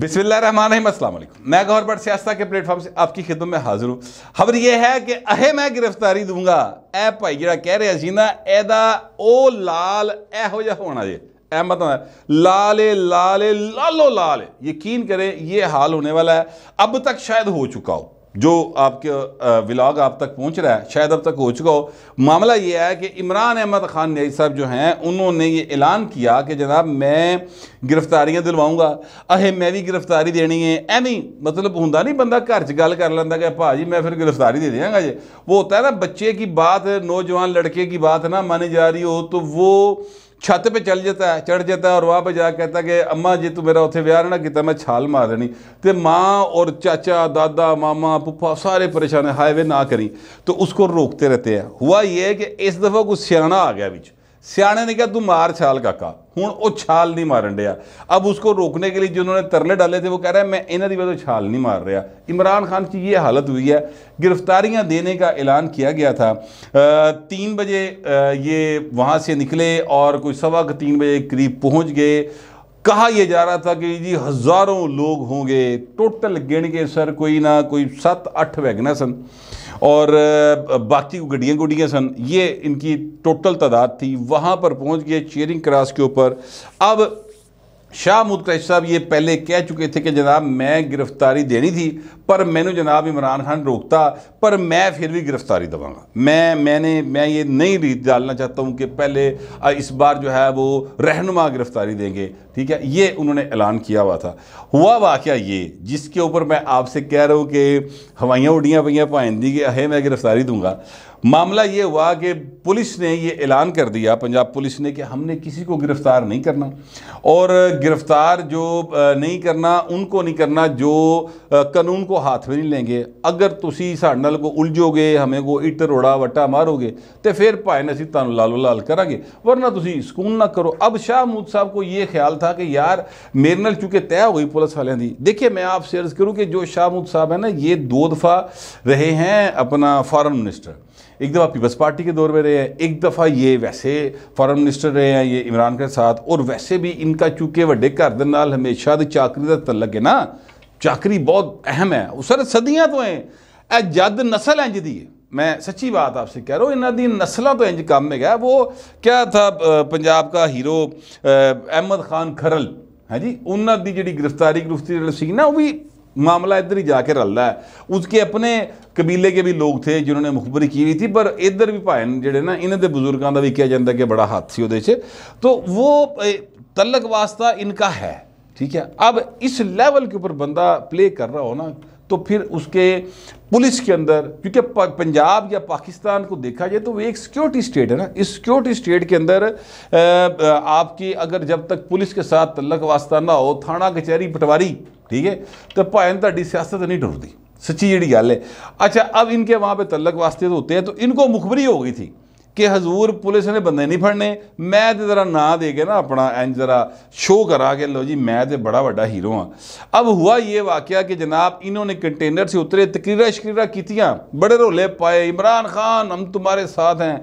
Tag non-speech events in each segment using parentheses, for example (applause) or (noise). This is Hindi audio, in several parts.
बिस्मिल्लाम मैं गौर भट्ट के प्लेटफॉर्म से आपकी खिदमत में हाजिर हूँ खबर यह है कि अहे मैं गिरफ्तारी दूंगा ए भाई जरा कह रहे सी ना एदा ओ लाल एहो जहा होना जे ए मतलब लाल लाल लालो लाल यकीन करें यह हाल होने वाला है अब तक शायद हो चुका हो जो आपके व्लाग आप तक पहुंच रहा है शायद अब तक हो चुका हो मामला ये है कि इमरान अहमद ख़ान नई साहब जो हैं उन्होंने ये ऐलान किया कि जनाब मैं गिरफ्तारियां दिलवाऊंगा अहे मैं भी गिरफ्तारी देनी है ऐ नहीं मतलब होंगे नहीं बंदा घर च गल कर लगा कि भाजी मैं फिर गिरफ्तारी दे देंगा जी वो होता है ना बच्चे की बात नौजवान लड़के की बात ना मानी जा रही हो तो वो छत पर चल जाता चढ़ जाता और वाह पर जा कहता कि अम्मा जी तू मेरा उत्थर ना किता मैं छाल मार देनी तो माँ और चाचा दादा मामा पुप्पा सारे परेशान हाईवे ना करी तो उसको रोकते रहते हैं हुआ ये है कि इस दफ़ा कुछ सियाणा आ गया बिच्छ सियाने ने कहा तू मार छाल काका हूँ वो छाल नहीं मारन दिया अब उसको रोकने के लिए जो उन्होंने तरले डाले थे वो कह रहा है मैं इन्हों की वजह छाल नहीं मार रहा इमरान खान की ये हालत हुई है गिरफ्तारियां देने का ऐलान किया गया था आ, तीन बजे ये वहाँ से निकले और कोई सवा तीन बजे करीब पहुँच गए कहा यह जा रहा था कि जी हज़ारों लोग होंगे टोटल गिण के सर कोई ना कोई सत्त अठ वैगना सन और बाकी गड्डियाँ गुडियाँ सन ये इनकी टोटल तादाद थी वहाँ पर पहुँच गए चेयरिंग क्रास के ऊपर अब शाह महमूद कैश साहब ये पहले कह चुके थे कि जनाब मैं गिरफ्तारी देनी थी पर मैंने जनाब इमरान खान रोकता पर मैं फिर भी गिरफ्तारी दवाऊँगा मैं मैंने मैं ये नई रीत डालना चाहता हूँ कि पहले इस बार जो है वो रहनुमा गिरफ्तारी देंगे ठीक है ये उन्होंने ऐलान किया हुआ था हुआ वाक़ ये जिसके ऊपर मैं आपसे कह रहा हूँ कि हवाइयाँ उड़ियाँ पइयाँ पाइंदी कि अहे मैं गिरफ्तारी दूंगा मामला ये हुआ कि पुलिस ने ये ऐलान कर दिया पंजाब पुलिस ने कि हमने किसी को गिरफ़्तार नहीं करना और गिरफ़्तार जो नहीं करना उनको नहीं करना जो कानून को हाथ में नहीं लेंगे अगर तुम साढ़े नाल को उलझोगे हमें को इट रोड़ा वट्टा मारोगे तो फिर भाएं असं तुम लालो लाल करा वरना तुम सुकून ना करो अब शाह मूद साहब को ये ख्याल था था कि यार मेरे नाल चूंकि तय हो गई पुलिस वाले की देखिए मैं आपसे अर्ज़ करूँ कि जो शाहमुद साहब है ना ये दो दफ़ा रहे हैं अपना फॉरन मिनिस्टर एक दफ़ा पीपल्स पार्टी के दौर में रहे हैं एक दफ़ा ये वैसे फॉरन मिनिस्टर रहे हैं ये इमरान खान साथ और वैसे भी इनका चूंकि वे घर हमेशा तो चाकरी का तलक है ना चाकरी बहुत अहम है सर सदियाँ तो है जद नसल इंज दी है मैं सच्ची बात आपसे कह रहा हूँ इन्हों दिन नस्लों तो इंज काम में गया वो क्या था पंजाब का हीरो अहमद खान खरल है जी उन्होंने जी गिरफ्तारी गिरफ्तारी सी ना वो भी मामला इधर ही जाके रलता है उसके अपने कबीले के भी लोग थे जिन्होंने मुखबरी की हुई थी पर इधर भी भाई जेडे ना के बुजुर्गों का भी किया जाता कि बड़ा हाथ से वो तो वो तलक वास्ता इनका है ठीक है अब इस लेवल के ऊपर बंदा प्ले कर रहा हो ना तो फिर उसके पुलिस के अंदर क्योंकि पंजाब या पाकिस्तान को देखा जाए तो वो एक सिक्योरिटी स्टेट है ना इस सिक्योरिटी स्टेट के अंदर आपकी अगर जब तक पुलिस के साथ तल्लक वास्ता ना हो थाना कचहरी पटवारी ठीक है तो भाएं ਤੁਹਾਡੀ तो सियासत नहीं टूटती सच्ची जी गल है अच्छा अब इनके वहाँ पर तल्लक वास्ते तो होते हैं तो इनको मुखबरी हो गई थी कि हजूर पुलिस ने बंदे नहीं फड़ने मैं तो जरा ना दे के ना अपना ਐਂ जरा शो करा के लो जी मैं तो बड़ा व्डा हीरो हाँ अब हुआ ये वाक्य कि जनाब इन्होंने कंटेनर से उतरे तकरीर शकरीर की बड़े रोले पाए इमरान खान हम तुम्हारे साथ हैं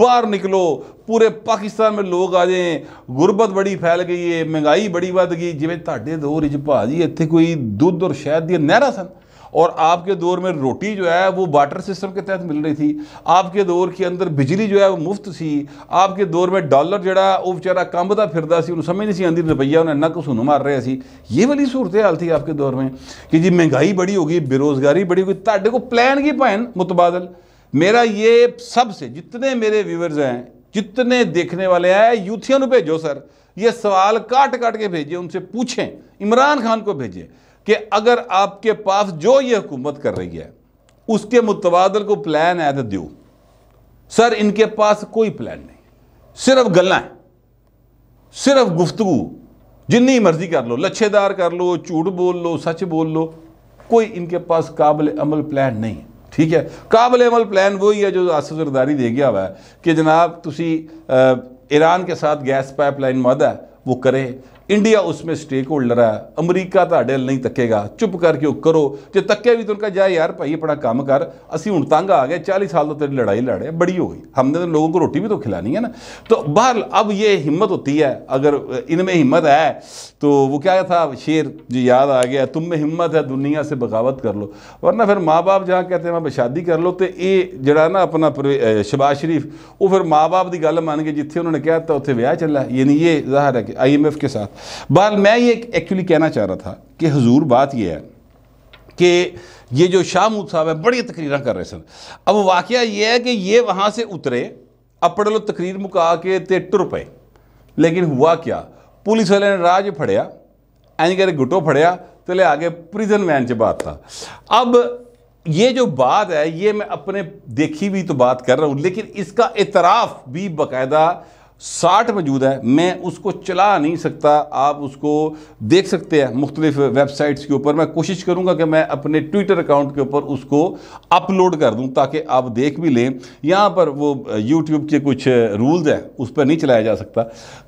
बाहर निकलो पूरे पाकिस्तान में लोग आ जाए गुरबत बड़ी फैल गई है महंगाई बड़ी बद गई जिमें दौर भाजी इतने कोई दुध और शहद दहर सन और आपके दौर में रोटी जो है वो वाटर सिस्टम के तहत मिल रही थी आपके दौर के अंदर बिजली जो है वो मुफ्त सी आपके दौर में डॉलर जोड़ा वो बेचारा कंबदा फिर सी समझ नहीं सी आती रुपया उन्हें नक सुनू मार रहा सी ये वाली सूरत हाल थी आपके दौर में कि जी महंगाई बड़ी होगी बेरोज़गारी बड़ी होगी ताे को प्लान की भैन मुतबादल मेरा ये सबसे जितने मेरे व्यूवर्स हैं जितने देखने वाले हैं यूथियों भेजो सर ये सवाल काट काट के भेजिए उनसे पूछें इमरान खान को भेजें कि अगर आपके पास जो ये हुकूमत कर रही है उसके मुतबादल को प्लान है दू सर इनके पास कोई प्लान नहीं सिर्फ गल सिर्फ गुफ्तगु जिन्नी मर्जी कर लो लच्छेदार कर लो झूठ बोल लो सच बोल लो कोई इनके पास काबिल अमल प्लान नहीं है ठीक है काबिल अमल प्लान वही है जो आसफ जरदारी दे गया हुआ है कि जनाब तुम ईरान के साथ गैस पाइपलाइन वादा है वो करे इंडिया उसमें स्टेक होल्डर है ਅਮਰੀਕਾ ਤੁਹਾਡੇ ਨਾਲ ਨਹੀਂ ਤੱਕੇਗਾ ਚੁੱਪ ਕਰਕੇ ਉਹ ਕਰੋ ਜੇ ਤੱਕੇ ਵੀ ਤੁਨਕਾ ਜਾ ਯਾਰ ਭਾਈ ਆਪਣਾ ਕੰਮ ਕਰ ਅਸੀਂ ਹੁਣ ਤੰਗ ਆ ਗਏ 40 ਸਾਲ ਤੋਂ ਤੇਰੀ ਲੜਾਈ ਲੜੇ बड़ी हो गई हमने तो लोगों को रोटी भी तो खिलानी है ना तो बहर अब ये हिम्मत होती है अगर इनमें हिम्मत है तो वो क्या था शेर जी याद आ गया तुम में हिम्मत है दुनिया से बगावत कर लो वरना फिर माँ बाप जहाँ कहते हैं मैं शादी कर लो तो ये जरा ना अपना शबाज शरीफ वो फिर माँ बाप की गल मान के जिथे उन्होंने में क्या था उत्थे ब्याह चल रहा है यानी ये जाहिर है कि आई एम एफ़ के साथ बहरहाल मैं ये एक्चुअली कहना चाह रहा था कि हजूर बात यह है कि ये जो शाहमूद साहब है बड़ी तकरीर कर रहे सर अब वाक़ ये है कि ये वहाँ से उतरे अपड़ लो तकरीर मुका के ते टुर पे लेकिन हुआ क्या पुलिस वाले ने राज फड़िया कह रहे गुटो फड़िया तो ले आगे प्रिजन वैन ਵੈਨ बात था अब ये जो बात है ये मैं अपने देखी हुई तो बात कर रहा हूँ लेकिन इसका इतराफ़ भी बाकायदा साठ मौजूद है मैं उसको चला नहीं सकता आप उसको देख सकते हैं मुख्तलिफ वेबसाइट्स के ऊपर मैं कोशिश करूंगा कि मैं अपने ट्विटर अकाउंट के ऊपर उसको अपलोड कर दूं ताकि आप देख भी लें यहाँ पर वो यूट्यूब के कुछ रूल्स हैं उस पर नहीं चलाया जा सकता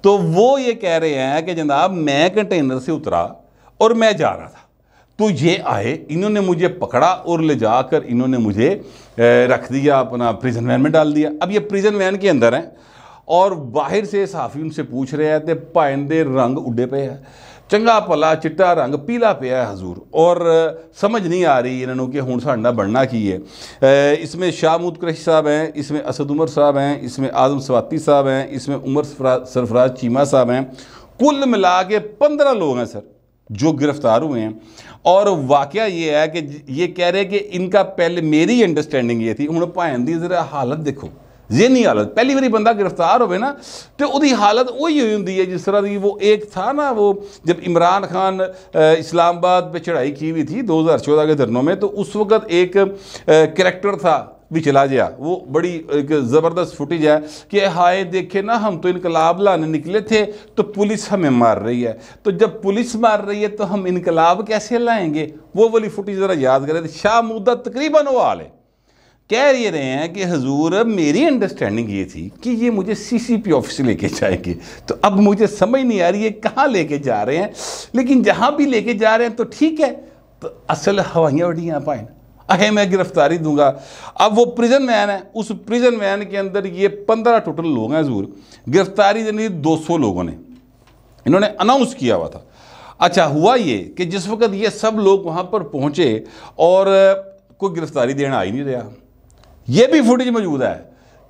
तो वो ये कह रहे हैं कि जनाब मैं कंटेनर से उतरा और मैं जा रहा था तो ये आए इन्होंने मुझे पकड़ा और ले जाकर इन्होंने मुझे रख दिया अपना प्रिजन वैन में डाल दिया अब ये प्रिजन वैन के अंदर हैं और बाहर से साफी उनसे पूछ रहे हैं तो दे रंग उडे पे है चंगा ਭਲਾ चिट्टा रंग पीला पे है हजूर और समझ नहीं आ रही ਇਹਨਾਂ कि हूँ सा बनना की है इसमें शाह मुद ਕ੍ਰਿਸ਼ साहब हैं इसमें असद उमर साहब हैं इसमें आजम ਸਵਾਤੀ साहब हैं इसमें उमर सरफराज चीमा साहब हैं कुल मिला के पंद्रह लोग हैं सर जो गिरफ्तार हुए हैं और वाक़ ये है कि ये कह रहे हैं कि इनका पहले मेरी अंडरस्टैंडिंग ये थी हूँ भैन की ज़रा हालत देखो ਜ਼ੇਨੀ हालत पहली बार बंदा गिरफ्तार हो ना तो ਉਹਦੀ ਹਾਲਤ ਉਹੀ ਹੋਈ है जिस तरह की वो एक था ना वो जब इमरान खान इस्लामाबाद पर चढ़ाई की हुई थी दो हज़ार चौदह के धरनों में तो उस वक्त एक करेक्टर था भी चला गया वो बड़ी एक ज़बरदस्त फुटेज है कि हाय देखे ना हम तो इनकलाब लाने निकले थे तो पुलिस हमें मार रही है तो जब पुलिस मार रही है तो हम इनकलाब कैसे लाएंगे वो वाली फुटेज ज़रा याद करें शाह मुद्दा तकरीबन वो हाल है कह ये रहे हैं कि हजूर मेरी अंडरस्टैंडिंग ये थी कि ये मुझे सीसीपी ऑफिस लेके जाएंगे तो अब मुझे समझ नहीं आ रही है कहाँ लेके जा रहे हैं लेकिन जहाँ भी लेके जा रहे हैं तो ठीक है तो असल हवाइयाँ अड्डी यहाँ पाए अहे मैं गिरफ्तारी दूंगा अब वो प्रिजन वैन है उस प्रिजन वैन के अंदर ये पंद्रह टोटल लोग हैं हजूर गिरफ्तारी देने दो सौ लोगों ने इन्होंने अनाउंस किया हुआ था अच्छा हुआ ये कि जिस वक्त ये सब लोग वहाँ पर पहुँचे और कोई गिरफ्तारी देना आ ही नहीं रहा ये भी फुटेज मौजूद है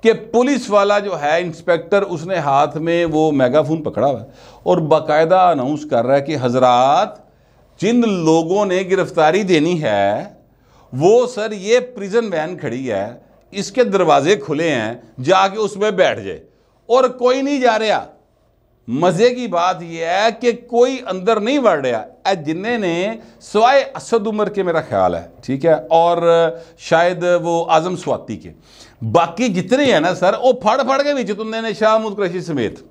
कि पुलिस वाला जो है इंस्पेक्टर उसने हाथ में वो मेगाफोन पकड़ा हुआ और बाकायदा अनाउंस कर रहा है कि हजरात जिन लोगों ने गिरफ्तारी देनी है वो सर ये प्रिजन वैन खड़ी है इसके दरवाजे खुले हैं जाके उसमें बैठ जाए और कोई नहीं जा रहा मज़े की बात यह है कि कोई अंदर नहीं बढ़ रहा जिन्ने ने सवाए असद उमर के मेरा ख्याल है ठीक है और शायद वो आज़म स्वाति के बाकी जितने हैं ना सर वो फड़ फड़ के बिच तुमने ने शाह मुद कुरैशी समेत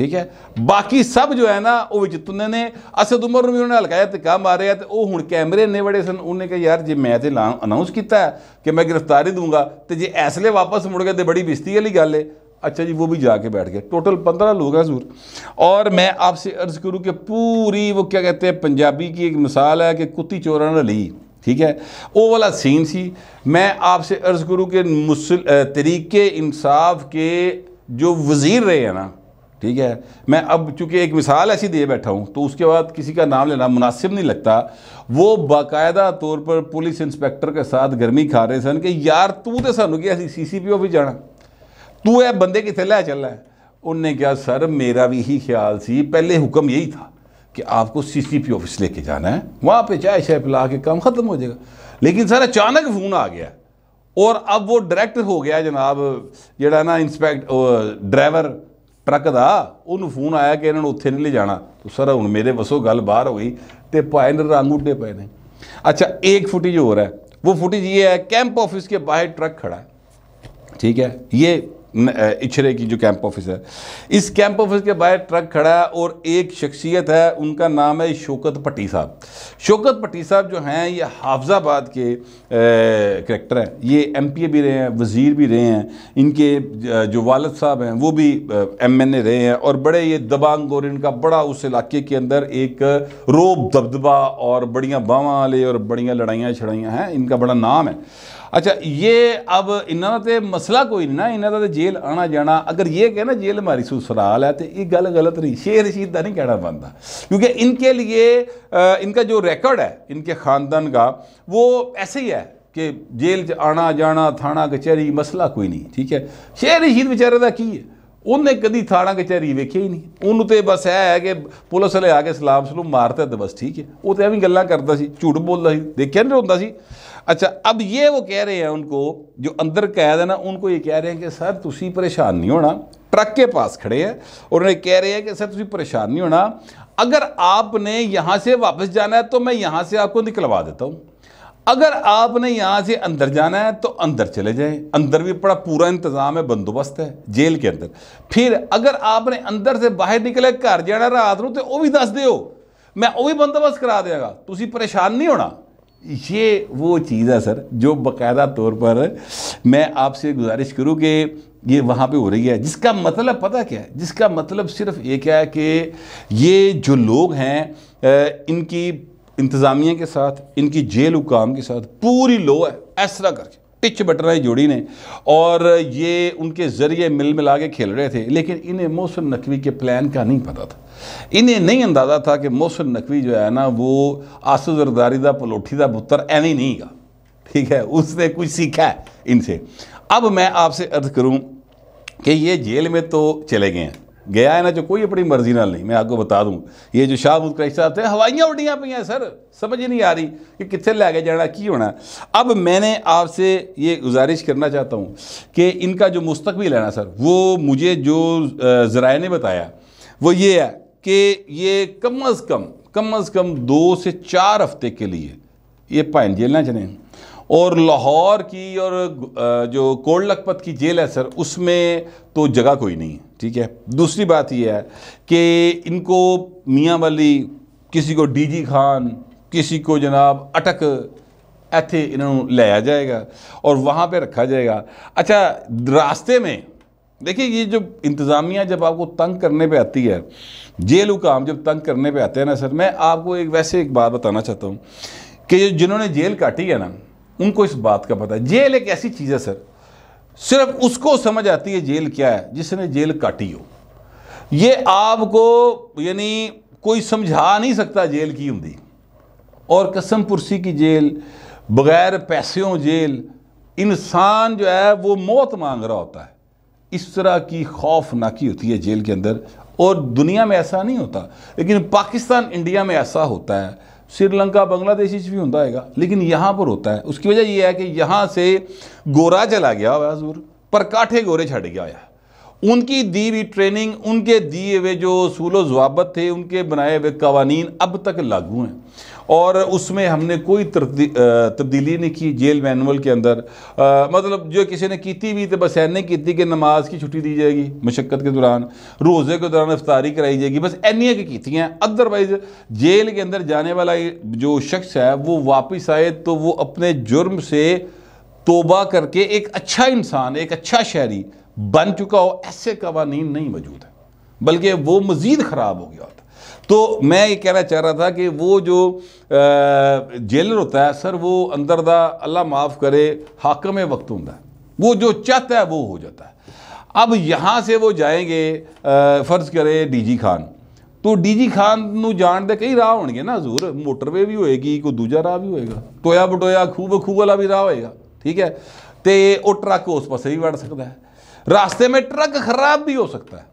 ठीक है ਬਾਕੀ ਸਭ ਜੋ ਹੈ ਨਾ ਉਹ ਵਿੱਚ ਤੁੰਨੇ ਨੇ ਅਸਦ ਉਮਰ ਨੂੰ ਵੀ ਉਹਨਾਂ ਨਾਲ ਕਹਿਆ ਤੇ ਕਾ ਮਾਰਿਆ ਤੇ ਉਹ ਹੁਣ ਕੈਮਰੇ ਨੇ ਬੜੇ ਸਨ ਉਹਨੇ ਕਿਹਾ ਯਾਰ ਜੇ ਮੈਂ ਤੇ ਅਨਾਉਂਸ ਕੀਤਾ ਕਿ ਮੈਂ ਗ੍ਰਿਫਤਾਰੀ ਦੂੰਗਾ ਤੇ ਜੇ ਐਸਲੇ ਵਾਪਸ ਮੁੜ ਗਏ ਤੇ ਬੜੀ ਬਿਸਤੀ ਵਾਲੀ ਗੱਲ ਏ अच्छा जी वो भी जाके बैठ गए टोटल पंद्रह लोग हैं हजूर और मैं आपसे अर्ज़ करूँ कि पूरी वो क्या कहते हैं पंजाबी की एक मिसाल है कि कुत्ती चोरण ली ठीक है वो वाला सीन सी मैं आपसे अर्ज़ करूँ कि मुसल तरीके इंसाफ के जो वज़ीर रहे हैं ना ठीक है मैं अब चूंकि एक मिसाल ऐसी दिए बैठा हूँ तो उसके बाद किसी का नाम लेना मुनासिब नहीं लगता वो बाकायदा तौर पर पुलिस इंस्पेक्टर के साथ गर्मी खा रहे सन कि यार तू तो सू कि अभी सी सी पी ओ भी जाना ਤੂੰ ਇਹ ਬੰਦੇ ਕਿੱਥੇ ਲੈ ਚੱਲਾ ਉਹਨੇ ਕਿਹਾ ਸਰ ਮੇਰਾ ਵੀ ਹੀ ਖਿਆਲ ਸੀ ਪਹਿਲੇ ਹੁਕਮ ਇਹੀ ਥਾ ਕਿ ਆਪਕੋ ਸੀਸੀਪੀ ਆਫਿਸ ਲੈ ਕੇ ਜਾਣਾ ਹੈ ਵਾਹ ਪੇ ਚਾਹੇ ਸ਼ੇਪ ਲਾ ਕੇ ਕੰਮ ਖਤਮ ਹੋ ਜਾਏਗਾ ਲੇਕਿਨ ਸਰ ਅਚਾਨਕ ਫੋਨ ਆ ਗਿਆ ਔਰ ਅਬ ਉਹ ਡਾਇਰੈਕਟਰ ਹੋ ਗਿਆ ਜਨਾਬ ਜਿਹੜਾ ਨਾ ਇਨਸਪੈਕਟ ਡਰਾਈਵਰ ਟਰੱਕ ਦਾ ਉਹਨੂੰ ਫੋਨ ਆਇਆ ਕਿ ਇਹਨਾਂ ਨੂੰ ਉੱਥੇ ਨਹੀਂ ਲੈ ਜਾਣਾ ਤੋ ਸਰ ਹੁਣ ਮੇਰੇ ਵਸੋ ਗੱਲ ਬਾਹਰ ਹੋ ਗਈ ਤੇ ਪਾਇਨ ਰੰਗ ਉੱਡੇ ਪਏ ਨੇ ਅੱਛਾ ਇੱਕ ਫੁਟੇਜ ਹੋਰ ਹੈ ਉਹ ਫੁਟੇਜ ਇਹ ਹੈ ਕੈਂਪ ਆਫਿਸ ਕੇ ਬਾਹਰ ਟਰੱਕ ਖੜਾ ਹੈ ਠੀਕ ਹੈ ਇਹ इछरे की जो कैंप ऑफिस है इस कैंप ऑफिस के बाहर ट्रक खड़ा है और एक शख्सियत है उनका नाम है शोकत पट्टी साहब शोकत पट्टी साहब जो हैं ये हाफजाबाद के करेक्टर हैं ये एम पी ए भी रहे हैं वज़ीर भी रहे हैं इनके जो वालद साहब हैं वो भी एम एन ए रहे हैं और बड़े ये दबांग और इनका बड़ा उस इलाके के अंदर एक रोब दबदबा और बढ़िया बावा वाले और बढ़िया लड़ाइयाँ छड़ाइयाँ हैं इनका बड़ा नाम है अच्छा ये अब इन्हों का तो मसला कोई नहीं ना इन्हों का तो जेल आना जाना अगर ये कहे ना जेल हमारी ससुराल है तो ये गल गलत नहीं शेर रशीद का नहीं कहना बनता क्योंकि इनके लिए इनका जो रिकॉर्ड है इनके ख़ानदान का वो ऐसे ही है कि जेल च आना जाना थाना कचहरी मसला कोई नहीं ठीक है शेर रशीद बेचारे का की है ਉਹਨੇ ਕਦੀ ਥਾਣਾ ਕਚਹਿਰੀ ਵੇਖਿਆ ਹੀ ਨਹੀਂ ਉਹਨੂੰ ਤੇ ਬਸ ਇਹ ਹੈ ਕਿ ਪੁਲਿਸ ਵਾਲੇ ਆ ਕੇ ਸਲਾਮ ਸਲੂਮ ਮਾਰਤਾ ਤੇ ਬਸ ਠੀਕ ਹੈ ਉਹ ਤੇ ਐਵੇਂ ਗੱਲਾਂ ਕਰਦਾ ਸੀ ਝੂਠ ਬੋਲਦਾ ਸੀ ਦੇਖਿਆ ਨਹੀਂ ਹੁੰਦਾ ਸੀ अच्छा अब ये वो कह रहे हैं उनको जो अंदर कैद है ना उनको ये कह रहे हैं कि सर तुम परेशान नहीं होना ट्रक के पास खड़े हैं और उन्हें कह रहे हैं कि सर तुम परेशान नहीं होना अगर आपने यहाँ से वापस जाना है तो मैं यहाँ से आपको निकलवा देता हूँ अगर आपने यहाँ से अंदर जाना है तो अंदर चले जाएं अंदर भी बड़ा पूरा इंतज़ाम है बंदोबस्त है जेल के अंदर फिर अगर आपने अंदर से बाहर निकले घर जाना रात को तो वह भी दस दौ मैं वह भी बंदोबस्त करा देगा तुम परेशान नहीं होना ये वो चीज़ है सर जो बाकायदा तौर पर मैं आपसे गुजारिश करूँ कि ये वहाँ पे हो रही है जिसका मतलब पता क्या है जिसका मतलब सिर्फ ये क्या है कि ये जो लोग हैं इनकी इंतज़ामिया के साथ इनकी जेल हुकाम के साथ पूरी लो है ऐसा करके टिच है जोड़ी ने और ये उनके ज़रिए मिल मिला के खेल रहे थे लेकिन इन्हें मोहसिन नकवी के प्लान का नहीं पता था इन्हें नहीं अंदाजा था कि मोहसिन नकवी जो है ना वो आसू जरदारी का पलोठी का पुत्र एवं नहीं गा ठीक है उसने कुछ सीखा है इनसे अब मैं आपसे अर्ज करूं कि ये जेल में तो चले गए हैं गया है ना जो कोई अपनी मर्जी ना नहीं मैं आपको बता दूं ये जो शाह मुद साहब थे हवाइयाँ उड़ियाँ पी हैं सर समझ ही नहीं आ रही कि कितने ले जाना की होना अब मैंने आपसे ये गुजारिश करना चाहता हूँ कि इनका जो मुस्तबिल है ना सर वो मुझे जो ज़राए ने बताया वो ये है कि ये कम अज़ कम कम अज़ कम दो से चार हफ्ते के लिए ये पाइन जेल ना चले और लाहौर की और जो कोल लखपत की जेल है सर उसमें तो जगह कोई नहीं है ठीक है दूसरी बात यह है कि इनको मियाँ वाली किसी को डीजी खान किसी को जनाब अटक ऐथे इन्हों लाया जाएगा और वहाँ पे रखा जाएगा अच्छा रास्ते में देखिए ये जो इंतज़ामिया जब आपको तंग करने पे आती है जेल हुकाम जब तंग करने पे आते हैं ना सर मैं आपको एक वैसे एक बात बताना चाहता हूँ कि जिन्होंने जेल काटी है ना उनको इस बात का पता है जेल एक ऐसी चीज़ है सर सिर्फ उसको समझ आती है जेल क्या है जिसने जेल काटी हो ये आपको यानी कोई समझा नहीं सकता जेल की होंगी और कसम पुरसी की जेल बगैर पैसों जेल इंसान जो है वो मौत मांग रहा होता है इस तरह की खौफनाकी होती है जेल के अंदर और दुनिया में ऐसा नहीं होता लेकिन पाकिस्तान इंडिया में ऐसा होता है श्रीलंका बांग्लादेश भी होता है लेकिन यहाँ पर होता है उसकी वजह यह है कि यहाँ से गोरा चला गया हुआ हजूर पर काठे गोरे छट गया है उनकी दी हुई ट्रेनिंग उनके दिए हुए जो असूल जवाबत थे उनके बनाए हुए कवानीन अब तक लागू हैं और उसमें हमने कोई तब्दीली नहीं की जेल मैनुअल के अंदर आ, मतलब जो किसी ने की भी तो बस एन की कि नमाज की छुट्टी दी जाएगी मशक्क़त के दौरान रोज़े के दौरान अफ्तारी कराई जाएगी बस एनिया की की थी अदरवाइज़ जेल के अंदर जाने वाला जो शख्स है वो वापस आए तो वो अपने जुर्म से तोबा करके एक अच्छा इंसान एक अच्छा शहरी बन चुका हो ऐसे कवानीन नहीं मौजूद है बल्कि वो मज़ीद ख़राब हो गया तो मैं ये कहना चाह रहा था कि वो जो जेलर होता है सर वो अंदर का अल्लाह माफ़ करे हाकम वक्त होंगे वो जो चाहता है वो हो जाता है अब यहाँ से वो जाएंगे फ़र्ज़ करे डी जी खान तो डी जी खान जान के कई राह होने ना हजूर मोटरवे भी होएगी कोई दूजा राह भी होएगा टोया बटोया खूह बखूह वाला भी राह होएगा ठीक है तो वो ट्रक उस पास भी बढ़ सकता है रास्ते में ट्रक खराब भी हो सकता है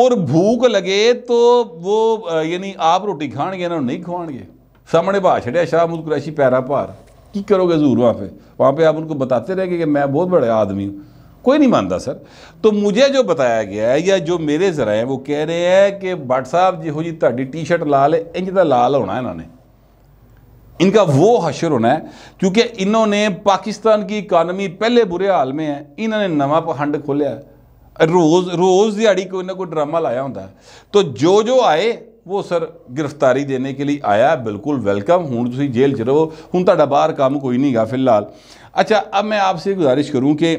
और भूख लगे तो वो यानी आप रोटी खाएंगे इन्होंने नहीं ਨਹੀਂ सामने ਸਾਹਮਣੇ ਬਾਤ शाह ਸ਼ਾਹ ਮੁਦ ਕੁਰੈਸ਼ੀ ਪੈਰਾ ਭਾਰ ਕੀ ਕਰੋਗੇ वहाँ पे वहाँ पे आप उनको बताते रहेंगे कि मैं बहुत बड़ा आदमी हूँ कोई नहीं मानता सर तो मुझे जो बताया गया है या जो मेरे जरा है वो कह रहे हैं कि भट्ट साहब हो जी ताकि टी शर्ट लाल है इंज का लाल होना इन्होंने इनका वो हशर होना है क्योंकि इन्होंने पाकिस्तान की इकानमी पहले बुरे हाल में है इन्होंने नवा पखंड खोलिया है रोज़ रोज़ दिहाड़ी कोई ना कोई ड्रामा लाया हों तो जो जो आए वो सर गिरफ्तारी देने के लिए आया बिल्कुल वेलकम हूँ तुम जेल च रहो हूँ ता बहर काम कोई नहीं गा फिलहाल अच्छा अब मैं आपसे गुजारिश करूँ कि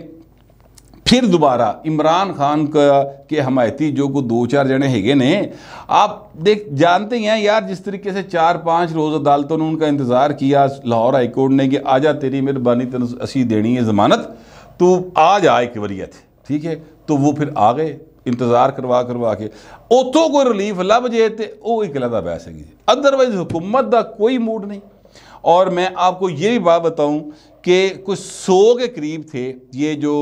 फिर दोबारा इमरान खान का के हमायती जो को दो चार जने है ने आप देख जानते ही हैं यार जिस तरीके से चार पाँच रोज़ अदालतों ने उनका इंतज़ार किया लाहौर हाईकोर्ट ने कि आजा तेरी मेहरबानी तेन असी देनी है ज़मानत तू तो आ जा एक वरीयत ठीक है तो वो फिर आ गए इंतज़ार करवा ਕਰਵਾ ਕੇ ਉਥੋਂ ਕੋਈ ਰਿਲੀਫ ਲੱਭ ਜੇ ਤੇ ਉਹ ਇੱਕ ਲਦਾ ਬਹਿ ਸਕੀ ਅਦਰਵਾਈਜ਼ ਹਕੂਮਤ ਦਾ ਕੋਈ ਮੂਡ ਨਹੀਂ और मैं आपको ये भी बात बताऊं कि कुछ सौ के करीब थे ये जो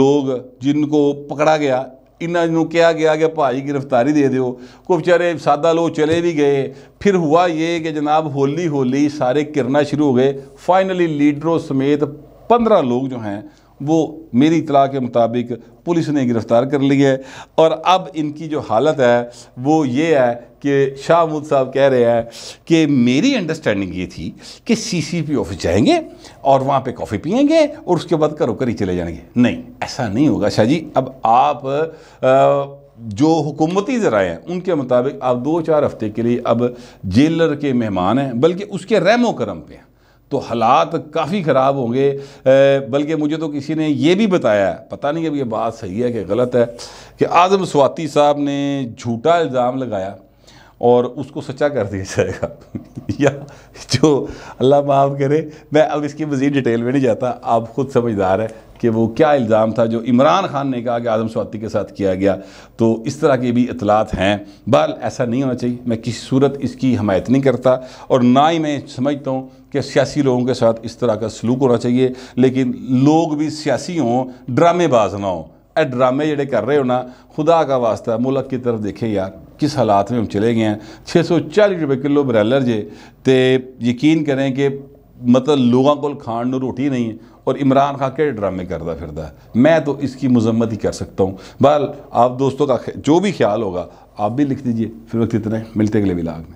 लोग जिनको पकड़ा गया इन्हों ਨੂੰ ਕਿਹਾ ਗਿਆ ਕਿ ਭਾਈ ਗ੍ਰਿਫਤਾਰੀ ਦੇ ਦਿਓ ਕੋ ਵਿਚਾਰੇ ਸਾਦਾ ਲੋਕ ਚਲੇ ਵੀ ਗਏ ਫਿਰ ਹੁਆ ਇਹ ਕਿ ਜਨਾਬ ਹੋਲੀ ਹੋਲੀ ਸਾਰੇ किरना शुरू हो गए फाइनली लीडरों समेत पंद्रह लोग जो हैं वो मेरी इतला के मुताबिक पुलिस ने गिरफ़्तार कर ली है और अब इनकी जो हालत है वो ये है कि शाह महमूद साहब कह रहे हैं कि मेरी अंडरस्टैंडिंग ये थी कि सीसीपी ऑफिस जाएंगे और वहाँ पे कॉफ़ी पियेंगे और उसके बाद करो ही चले जाएंगे नहीं ऐसा नहीं होगा शाह जी अब आप आ, जो हुकूमती ज़राए हैं उनके मुताबिक आप दो चार हफ़्ते के लिए अब जेलर के मेहमान हैं बल्कि उसके रहमो करम पे हैं तो हालात काफ़ी ख़राब होंगे बल्कि मुझे तो किसी ने ये भी बताया पता नहीं अब ये बात सही है कि गलत है कि आज़म स्वाति साहब ने झूठा इल्ज़ाम लगाया और उसको सच्चा कर दिया जाएगा (laughs) या जो अल्लाह माफ़ करे मैं अब इसकी मज़ीद डिटेल में नहीं जाता आप ख़ुद समझदार है कि वो क्या इल्ज़ाम था जो इमरान खान ने कहा कि आज़म स्वाति के साथ किया गया तो इस तरह की भी इतलात हैं बहर ऐसा नहीं होना चाहिए मैं किसी सूरत इसकी हमायत नहीं करता और ना ही मैं समझता हूँ कि सियासी लोगों के साथ इस तरह का सलूक होना चाहिए लेकिन लोग भी सियासी हों ड्रामेबाज ना हों ए ड्रामे जड़े कर रहे हो ना खुदा का वास्ता मुल्क की तरफ देखे यार किस हालात में हम चले गए हैं छः सौ चालीस रुपये किलो ब्रैलर जे तो यकीन करें कि मतलब लोगों को खाण रोटी नहीं है और इमरान खान के ड्रामे करता फिरता मैं तो इसकी मजम्मत ही कर सकता हूँ बहर आप दोस्तों का जो भी ख्याल होगा आप भी लिख दीजिए फिर वक्त इतने मिलते अगले विलाग में